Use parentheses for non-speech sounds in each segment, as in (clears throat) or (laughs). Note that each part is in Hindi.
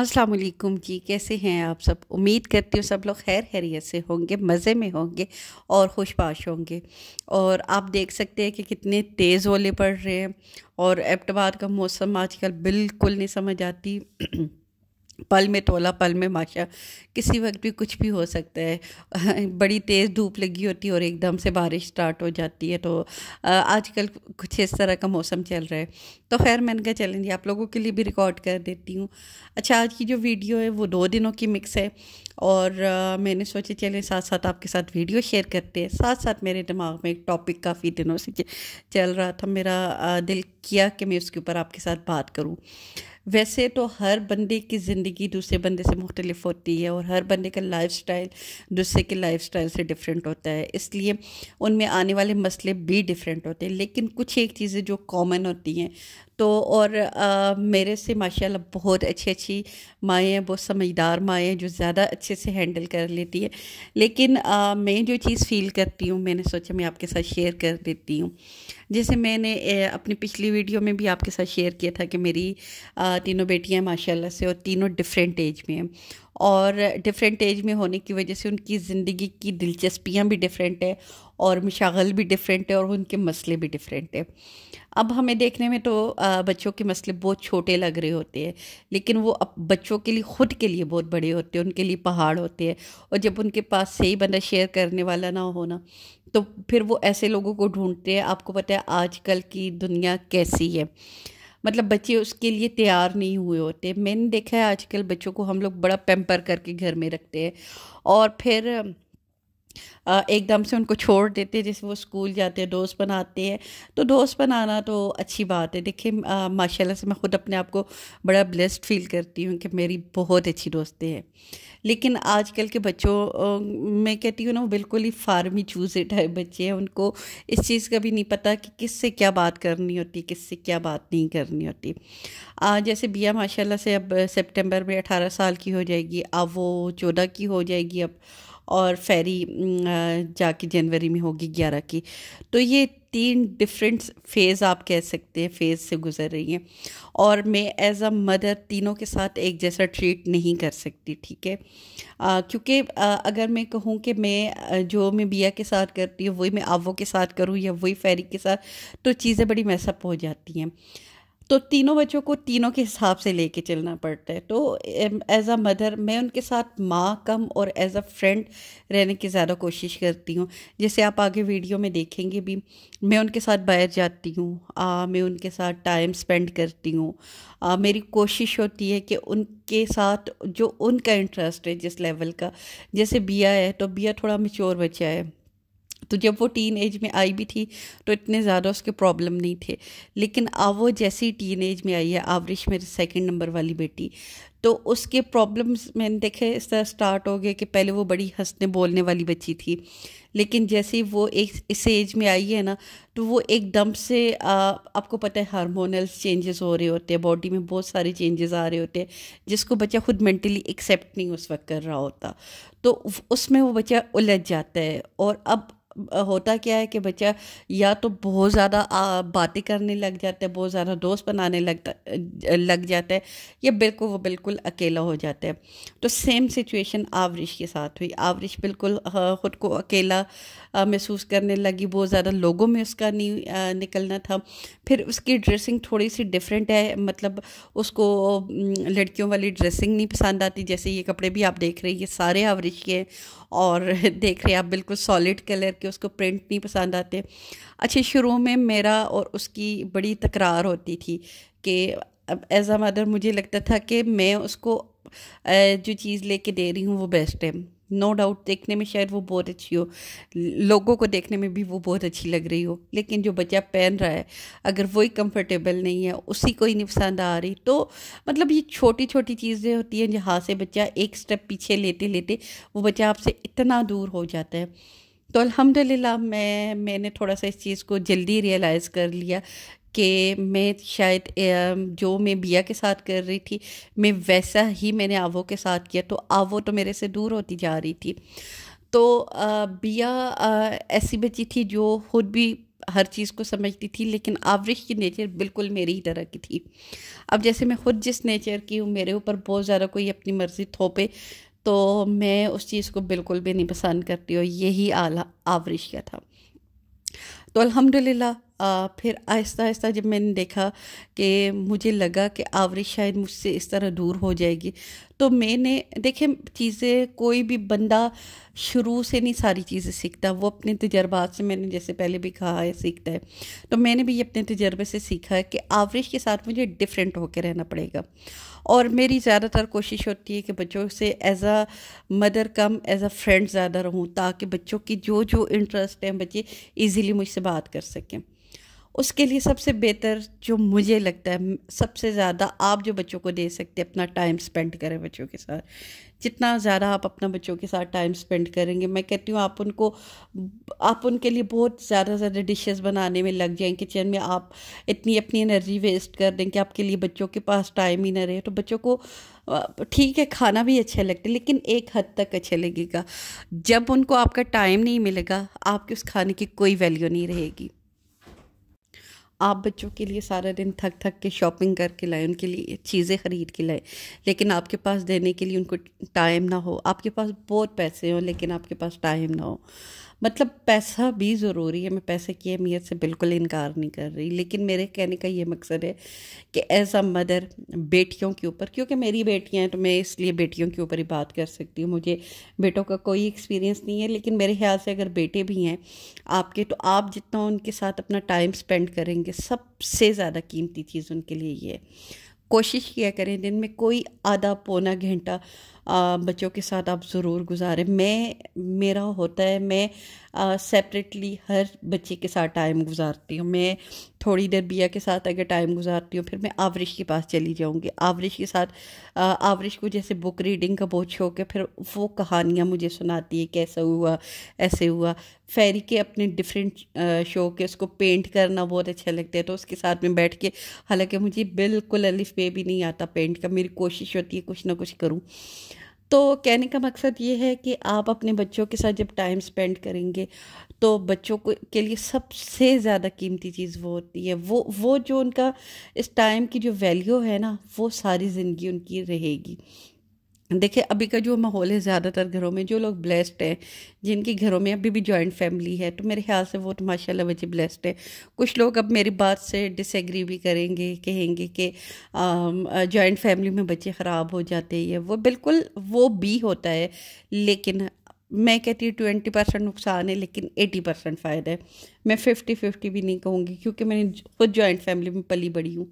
अस्सलाम वालेकुम जी कैसे हैं आप सब उम्मीद करती हूँ सब लोग खैर खैरियत से होंगे मज़े में होंगे और खुशपाश होंगे और आप देख सकते हैं कि कितने तेज़ ओले पड़ रहे हैं और एबटबार का मौसम आजकल बिल्कुल नहीं समझ आती (clears throat) पल में टोला पल में माशा किसी वक्त भी कुछ भी हो सकता है (laughs) बड़ी तेज़ धूप लगी होती है और एकदम से बारिश स्टार्ट हो जाती है तो आजकल कुछ इस तरह का मौसम चल रहा है तो खैर मैंने कहा चैलेंज आप लोगों के लिए भी रिकॉर्ड कर देती हूँ अच्छा आज की जो वीडियो है वो दो दिनों की मिक्स है और आ, मैंने सोचा चले साथ साथ आपके साथ वीडियो शेयर करते हैं साथ साथ मेरे दिमाग में एक टॉपिक काफ़ी दिनों से चल रहा था मेरा आ, दिल किया कि मैं उसके ऊपर आपके साथ बात करूँ वैसे तो हर बंदे की ज़िंदगी दूसरे बंदे से मुख्तलिफ होती है और हर बंदे का लाइफ स्टाइल दूसरे के लाइफ स्टाइल से डिफरेंट होता है इसलिए उनमें आने वाले मसले भी डिफरेंट होते हैं लेकिन कुछ एक चीज़ें जो कॉमन होती हैं तो और आ, मेरे से माशाल्लाह बहुत अच्छी अच्छी माएँ हैं बहुत समझदार माएँ हैं जो ज़्यादा अच्छे से हैंडल कर लेती है लेकिन आ, मैं जो चीज़ फ़ील करती हूँ मैंने सोचा मैं आपके साथ शेयर कर देती हूँ जैसे मैंने अपनी पिछली वीडियो में भी आपके साथ शेयर किया था कि मेरी तीनों बेटियाँ माशाला से और तीनों डिफरेंट एज में हैं और डिफरेंट एज में होने की वजह से उनकी ज़िंदगी की दिलचस्पियाँ भी डिफरेंट है और मशागल भी डिफरेंट है और उनके मसले भी डिफरेंट है अब हमें देखने में तो बच्चों के मसले बहुत छोटे लग रहे होते हैं लेकिन वो अब बच्चों के लिए ख़ुद के लिए बहुत बड़े होते हैं उनके लिए पहाड़ होते हैं और जब उनके पास सही बंदा शेयर करने वाला ना होना तो फिर वो ऐसे लोगों को ढूंढते हैं आपको पता है आजकल की दुनिया कैसी है मतलब बच्चे उसके लिए तैयार नहीं हुए होते मैंने देखा है आजकल बच्चों को हम लोग बड़ा पेम्पर करके घर में रखते हैं और फिर एकदम से उनको छोड़ देते हैं जैसे वो स्कूल जाते हैं दोस्त बनाते हैं तो दोस्त बनाना तो अच्छी बात है देखिए माशाल्लाह से मैं ख़ुद अपने आप को बड़ा ब्लेस्ड फील करती हूँ कि मेरी बहुत अच्छी दोस्तें हैं लेकिन आजकल के बच्चों मैं कहती हूँ ना वो बिल्कुल ही फार्मी चूजेड है बच्चे हैं उनको इस चीज़ का भी नहीं पता कि किससे क्या बात करनी होती किससे क्या बात नहीं करनी होती आ, जैसे बिया माशाल्लाह से अब सितंबर में अठारह साल की हो जाएगी अब वो चौदह की हो जाएगी अब और फेरी जाके जनवरी में होगी ग्यारह की तो ये तीन डिफरेंट फेज़ आप कह सकते हैं फेज़ से गुज़र रही हैं और मैं एज अ मदर तीनों के साथ एक जैसा ट्रीट नहीं कर सकती ठीक है क्योंकि अगर मैं कहूँ कि मैं जो मैं बिया के साथ करती हूँ वही मैं आवो के साथ करूँ या वही फेरी के साथ तो चीज़ें बड़ी मैसअप हो जाती हैं तो तीनों बच्चों को तीनों के हिसाब से लेके चलना पड़ता है तो एज अ मदर मैं उनके साथ माँ कम और एज अ फ्रेंड रहने की ज़्यादा कोशिश करती हूँ जैसे आप आगे वीडियो में देखेंगे भी मैं उनके साथ बाहर जाती हूँ मैं उनके साथ टाइम स्पेंड करती हूँ मेरी कोशिश होती है कि उनके साथ जो उनका इंटरेस्ट है जिस लेवल का जैसे बिया है तो बिया थोड़ा मेच्योर बच्चा है तो जब वो टीन एज में आई भी थी तो इतने ज़्यादा उसके प्रॉब्लम नहीं थे लेकिन अब वो जैसे ही टीन एज में आई है आवरिश मेरे सेकंड नंबर वाली बेटी तो उसके प्रॉब्लम्स मैंने देखे इस तरह स्टार्ट हो गए कि पहले वो बड़ी हंसने बोलने वाली बच्ची थी लेकिन जैसे ही वो एक इस एज में आई है ना तो वो एकदम से आ, आपको पता है हार्मोनल चेंजेस हो रहे होते हैं बॉडी में बहुत सारे चेंजेस आ रहे होते हैं जिसको बच्चा खुद मेंटली एक्सेप्ट नहीं उस वक्त कर रहा होता तो उसमें वो बच्चा उलझ जाता है और अब होता क्या है कि बच्चा या तो बहुत ज़्यादा बातें करने लग जाता है बहुत ज़्यादा दोस्त बनाने लगता लग जाता है या बिल्कुल वो बिल्कुल अकेला हो जाता है तो सेम सिचुएशन आवरिश के साथ हुई आवरिश बिल्कुल ख़ुद को अकेला महसूस करने लगी बहुत ज़्यादा लोगों में उसका नहीं निकलना था फिर उसकी ड्रेसिंग थोड़ी सी डिफरेंट है मतलब उसको लड़कियों वाली ड्रेसिंग नहीं पसंद आती जैसे ये कपड़े भी आप देख रहे हैं ये सारे आवरिश के और (laughs) देख रहे हैं आप बिल्कुल सॉलिड कलर के उसको प्रिंट नहीं पसंद आते अच्छे शुरू में मेरा और उसकी बड़ी तकरार होती थी कि एज़ अ मदर मुझे लगता था कि मैं उसको जो चीज़ लेके दे रही हूँ वो बेस्ट है नो डाउट देखने में शायद वो बहुत अच्छी हो लोगों को देखने में भी वो बहुत अच्छी लग रही हो लेकिन जो बच्चा पहन रहा है अगर वही कंफर्टेबल नहीं है उसी को ही नहीं पसंद आ रही तो मतलब ये छोटी छोटी चीज़ें होती हैं जहाँ से बच्चा एक स्टेप पीछे लेते लेते वो बच्चा आपसे इतना दूर हो जाता है तो अलहमदिल्ला मैं मैंने थोड़ा सा इस चीज़ को जल्दी रियलाइज़ कर लिया कि मैं शायद जो मैं बिया के साथ कर रही थी मैं वैसा ही मैंने आवो के साथ किया तो आवो तो मेरे से दूर होती जा रही थी तो बिया ऐसी बच्ची थी जो खुद भी हर चीज़ को समझती थी लेकिन आवरिश की नेचर बिल्कुल मेरी ही तरह की थी अब जैसे मैं खुद जिस नेचर की हूँ मेरे ऊपर बहुत ज़्यादा कोई अपनी मर्ज़ी थोपे तो मैं उस चीज़ को बिल्कुल भी नहीं पसंद करती और यही आला आवरिश का था तो अल्हम्दुलिल्लाह आ, फिर आहिस्ता आहिस्ता जब मैंने देखा कि मुझे लगा कि आवरिश शायद मुझसे इस तरह दूर हो जाएगी तो मैंने देखे चीज़ें कोई भी बंदा शुरू से नहीं सारी चीज़ें सीखता वो अपने तजर्बात से मैंने जैसे पहले भी कहा है सीखता है तो मैंने भी ये अपने तजर्बे से सीखा है कि आवरिश के साथ मुझे डिफरेंट होकर रहना पड़ेगा और मेरी ज़्यादातर कोशिश होती है कि बच्चों से as a mother cum as a friend ज़्यादा रहूँ ताकि बच्चों की जो जो इंटरेस्ट हैं बच्चे ईज़िली मुझसे बात कर सकें उसके लिए सबसे बेहतर जो मुझे लगता है सबसे ज़्यादा आप जो बच्चों को दे सकते हैं अपना टाइम स्पेंड करें बच्चों के साथ जितना ज़्यादा आप अपना बच्चों के साथ टाइम स्पेंड करेंगे मैं कहती हूँ आप उनको आप उनके लिए बहुत ज़्यादा ज़्यादा डिशेस बनाने में लग जाएँ किचन में आप इतनी अपनी एनर्जी वेस्ट कर दें कि आपके लिए बच्चों के पास टाइम ही ना रहे तो बच्चों को ठीक है खाना भी अच्छा लगता है लेकिन एक हद तक अच्छा लगेगा जब उनको आपका टाइम नहीं मिलेगा आपके उस खाने की कोई वैल्यू नहीं रहेगी आप बच्चों के लिए सारा दिन थक थक के शॉपिंग करके लाएं उनके लिए चीज़ें ख़रीद के लाएं लेकिन आपके पास देने के लिए उनको टाइम ना हो आपके पास बहुत पैसे हों लेकिन आपके पास टाइम ना हो मतलब पैसा भी ज़रूरी है मैं पैसे की अहमियत से बिल्कुल इनकार नहीं कर रही लेकिन मेरे कहने का ये मकसद है कि एज अ मदर बेटियों के ऊपर क्योंकि मेरी बेटियाँ हैं तो मैं इसलिए बेटियों के ऊपर ही बात कर सकती हूँ मुझे बेटों का कोई एक्सपीरियंस नहीं है लेकिन मेरे ख्याल से अगर बेटे भी हैं आपके तो आप जितना उनके साथ अपना टाइम स्पेंड करेंगे सबसे ज़्यादा कीमती चीज़ उनके लिए ये कोशिश किया करें दिन में कोई आधा पौना घंटा बच्चों के साथ आप ज़रूर गुजारें मैं मेरा होता है मैं सेपरेटली हर बच्चे के साथ टाइम गुजारती हूँ मैं थोड़ी देर बिया के साथ अगर टाइम गुजारती हूँ फिर मैं आवरिश के पास चली जाऊँगी आवरिश के साथ आवरिश को जैसे बुक रीडिंग का बहुत शौक है फिर वो कहानियाँ मुझे सुनाती है कैसा हुआ ऐसे हुआ फेरी के अपने डिफरेंट शौक है उसको पेंट करना बहुत अच्छा लगता है तो उसके साथ में बैठ के हालांकि मुझे बिल्कुल अलिफ पे भी नहीं आता पेंट का मेरी कोशिश होती है कुछ ना कुछ करूँ तो कहने का मकसद ये है कि आप अपने बच्चों के साथ जब टाइम स्पेंड करेंगे तो बच्चों को के लिए सबसे ज़्यादा कीमती चीज़ वो होती है वो वो जो उनका इस टाइम की जो वैल्यू है ना वो सारी ज़िंदगी उनकी रहेगी देखिए अभी का जो माहौल है ज़्यादातर घरों में जो लोग ब्लेस्ड हैं जिनके घरों में अभी भी जॉइंट फैमिली है तो मेरे ख्याल से वो तो माशाल्लाह बच्चे ब्लेस्ड हैं कुछ लोग अब मेरी बात से डिसएग्री भी करेंगे कहेंगे कि जॉइंट फैमिली में बच्चे ख़राब हो जाते हैं वो बिल्कुल वो भी होता है लेकिन मैं कहती हूँ ट्वेंटी परसेंट नुकसान है लेकिन एटी परसेंट फ़ायदा है मैं फिफ्टी फिफ्टी भी नहीं कहूँगी क्योंकि मैंने खुद जॉइंट फैमिली में पली बड़ी हूँ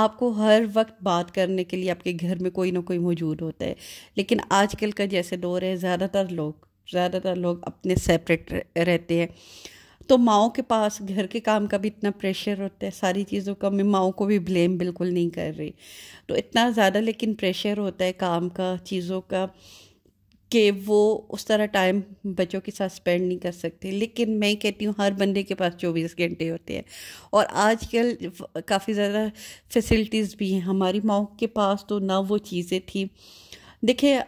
आपको हर वक्त बात करने के लिए आपके घर में कोई ना कोई मौजूद होता है लेकिन आजकल का जैसे दौर है ज़्यादातर लोग ज़्यादातर लोग अपने सेपरेट रहते हैं तो माओ के पास घर के काम का भी इतना प्रेशर होता है सारी चीज़ों का मैं माओ को भी ब्लेम बिल्कुल नहीं कर रही तो इतना ज़्यादा लेकिन प्रेशर होता है काम का चीज़ों का कि वो उस तरह टाइम बच्चों के साथ स्पेंड नहीं कर सकते लेकिन मैं कहती हूँ हर बंदे के पास चौबीस घंटे होते हैं और आजकल काफ़ी ज़्यादा फैसिलिटीज़ भी हैं हमारी माओ के पास तो ना वो चीज़ें थी देखिए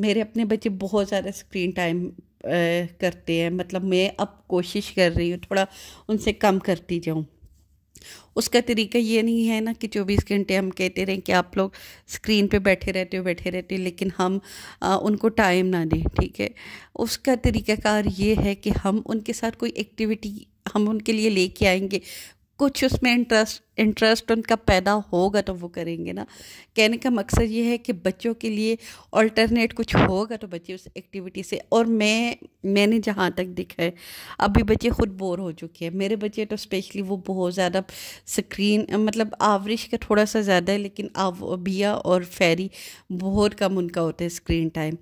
मेरे अपने बच्चे बहुत ज़्यादा स्क्रीन टाइम करते हैं मतलब मैं अब कोशिश कर रही हूँ थोड़ा उनसे कम करती जाऊँ उसका तरीका ये नहीं है ना कि चौबीस घंटे हम कहते रहें कि आप लोग स्क्रीन पे बैठे रहते हो बैठे रहते हो लेकिन हम आ, उनको टाइम ना दें ठीक है उसका तरीकाकार ये है कि हम उनके साथ कोई एक्टिविटी हम उनके लिए लेके आएंगे कुछ उसमें इंटरेस्ट इंटरेस्ट उनका पैदा होगा तो वो करेंगे ना कहने का मकसद ये है कि बच्चों के लिए अल्टरनेट कुछ होगा तो बच्चे उस एक्टिविटी से और मैं मैंने जहाँ तक देखा है अभी बच्चे ख़ुद बोर हो चुके हैं मेरे बच्चे तो स्पेशली वो बहुत ज़्यादा स्क्रीन मतलब आवरिश का थोड़ा सा ज़्यादा है लेकिन आव बिया और फैरी बहुत कम उनका होता है स्क्रीन टाइम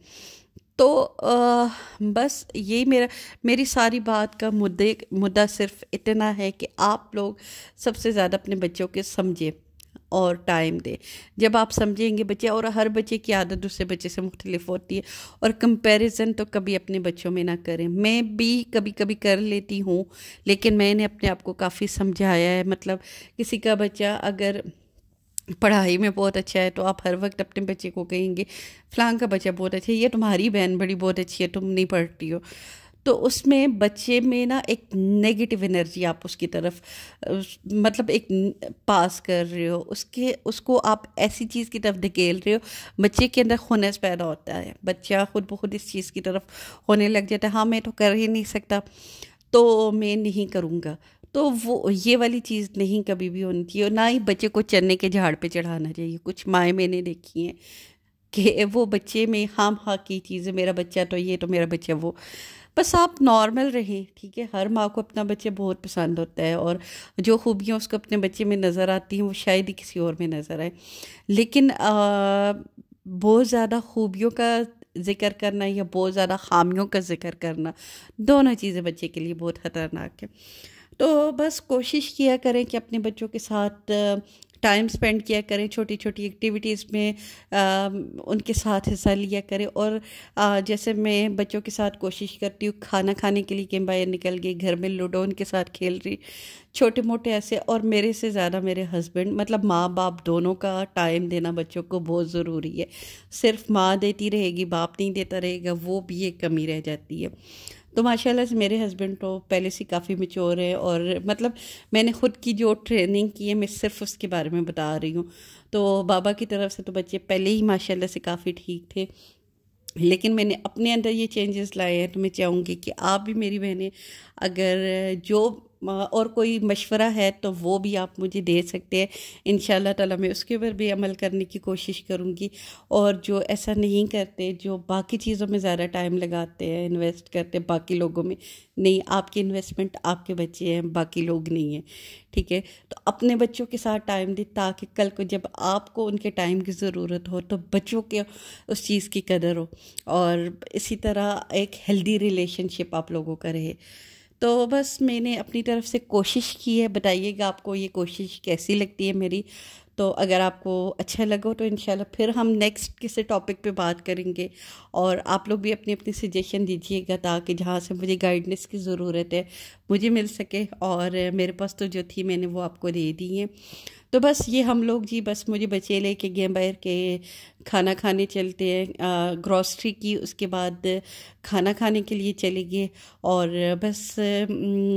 तो आ, बस यही मेरा मेरी सारी बात का मुद्दे मुद्दा सिर्फ इतना है कि आप लोग सबसे ज़्यादा अपने बच्चों के समझें और टाइम दें जब आप समझेंगे बच्चे और हर बच्चे की आदत दूसरे बच्चे से मुख्तलिफ होती है और कंपैरिजन तो कभी अपने बच्चों में ना करें मैं भी कभी कभी कर लेती हूँ लेकिन मैंने अपने आप को काफ़ी समझाया है मतलब किसी का बच्चा अगर पढ़ाई में बहुत अच्छा है तो आप हर वक्त अपने बच्चे को कहेंगे फ़लाँ का बच्चा बहुत अच्छा है ये तुम्हारी बहन बड़ी बहुत अच्छी है तुम नहीं पढ़ती हो तो उसमें बच्चे में ना एक नेगेटिव एनर्जी आप उसकी तरफ मतलब एक पास कर रहे हो उसके उसको आप ऐसी चीज़ की तरफ धकेल रहे हो बच्चे के अंदर खुनस पैदा होता है बच्चा खुद ब खुद इस चीज़ की तरफ होने लग जाता है हाँ मैं तो कर ही नहीं सकता तो मैं नहीं करूँगा तो वो ये वाली चीज़ नहीं कभी भी होनी चाहिए और ना ही बच्चे को चने के झाड़ पे चढ़ाना चाहिए कुछ माएँ मैंने देखी हैं कि वो बच्चे में हम हाँ, हा की चीज़ें मेरा बच्चा तो ये तो मेरा बच्चा वो बस आप नॉर्मल रहें ठीक है हर माँ को अपना बच्चे बहुत पसंद होता है और जो खूबियाँ उसको अपने बच्चे में नज़र आती हैं वो शायद ही किसी और में नज़र आए लेकिन बहुत ज़्यादा खूबियों का ज़िक्र करना या बहुत ज़्यादा खामियों का जिक्र करना दोनों चीज़ें बच्चे के लिए बहुत ख़तरनाक है तो बस कोशिश किया करें कि अपने बच्चों के साथ टाइम स्पेंड किया करें छोटी छोटी एक्टिविटीज़ में आ, उनके साथ हिस्सा लिया करें और आ, जैसे मैं बच्चों के साथ कोशिश करती हूँ खाना खाने के लिए कि बाहर निकल गई घर में लूडो उनके साथ खेल रही छोटे मोटे ऐसे और मेरे से ज़्यादा मेरे हस्बैंड मतलब माँ बाप दोनों का टाइम देना बच्चों को बहुत ज़रूरी है सिर्फ माँ देती रहेगी बाप नहीं देता रहेगा वो भी एक कमी रह जाती है तो माशाल्लाह से मेरे हस्बैंड तो पहले से काफ़ी मिच्योर है और मतलब मैंने ख़ुद की जो ट्रेनिंग की है मैं सिर्फ उसके बारे में बता रही हूँ तो बाबा की तरफ से तो बच्चे पहले ही माशाल्लाह से काफ़ी ठीक थे लेकिन मैंने अपने अंदर ये चेंजेस लाए हैं तो मैं चाहूँगी कि आप भी मेरी बहनें अगर जो और कोई मशवरा है तो वो भी आप मुझे दे सकते हैं इन ताला मैं उसके ऊपर भी अमल करने की कोशिश करूँगी और जो ऐसा नहीं करते जो बाकी चीज़ों में ज़्यादा टाइम लगाते हैं इन्वेस्ट करते हैं बाकी लोगों में नहीं आपकी इन्वेस्टमेंट आपके बच्चे हैं बाकी लोग नहीं हैं ठीक है तो अपने बच्चों के साथ टाइम दें ताकि कल को जब आपको उनके टाइम की ज़रूरत हो तो बच्चों के उस चीज़ की कदर हो और इसी तरह एक हेल्दी रिलेशनशिप आप लोगों का रहे तो बस मैंने अपनी तरफ से कोशिश की है बताइएगा आपको ये कोशिश कैसी लगती है मेरी तो अगर आपको अच्छा लगो तो इन फिर हम नेक्स्ट किसी टॉपिक पे बात करेंगे और आप लोग भी अपनी अपनी सजेशन दीजिएगा ताकि जहाँ से मुझे गाइडनेस की ज़रूरत है मुझे मिल सके और मेरे पास तो जो थी मैंने वो आपको दे दी है तो बस ये हम लोग जी बस मुझे बचे ले के गेम बैर के खाना खाने चलते हैं ग्रॉसरी की उसके बाद खाना खाने के लिए चले गए और बस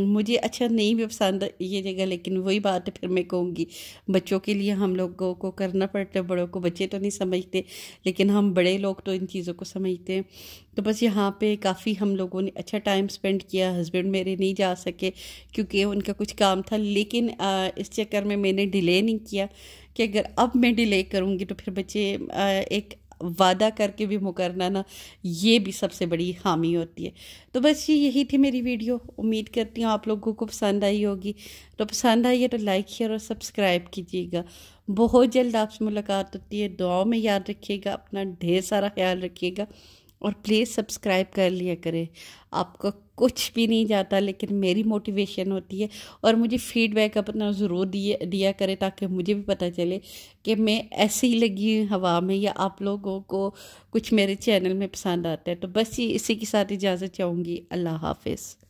मुझे अच्छा नहीं भी पसंद ये जगह लेकिन वही बात है फिर मैं कहूँगी बच्चों के लिए हम लोगों को करना पड़ता है बड़ों को बच्चे तो नहीं समझते लेकिन हम बड़े लोग तो इन चीज़ों को समझते हैं तो बस यहाँ पर काफ़ी हम लोगों ने अच्छा टाइम स्पेंड किया हस्बैंड मेरे नहीं जा सके क्योंकि उनका कुछ काम था लेकिन इस चक्कर में मैंने डिले नहीं किया कि अगर अब मैं डिले करूँगी तो फिर बच्चे एक वादा करके भी मुकरना ना ये भी सबसे बड़ी हामी होती है तो बस ये यही थी मेरी वीडियो उम्मीद करती हूँ आप लोगों को पसंद आई होगी तो पसंद आई है तो लाइक शेयर और सब्सक्राइब कीजिएगा बहुत जल्द आपसे मुलाकात होती है दुआओं में याद रखिएगा अपना ढेर सारा ख्याल रखिएगा और प्लीज़ सब्सक्राइब कर लिया करें आपका कुछ भी नहीं जाता लेकिन मेरी मोटिवेशन होती है और मुझे फीडबैक अपना ज़रूर दिए दिया करें ताकि मुझे भी पता चले कि मैं ऐसे ही लगी हवा में या आप लोगों को कुछ मेरे चैनल में पसंद आता है तो बस ये इसी के साथ इजाज़त चाहूँगी अल्लाह हाफिज़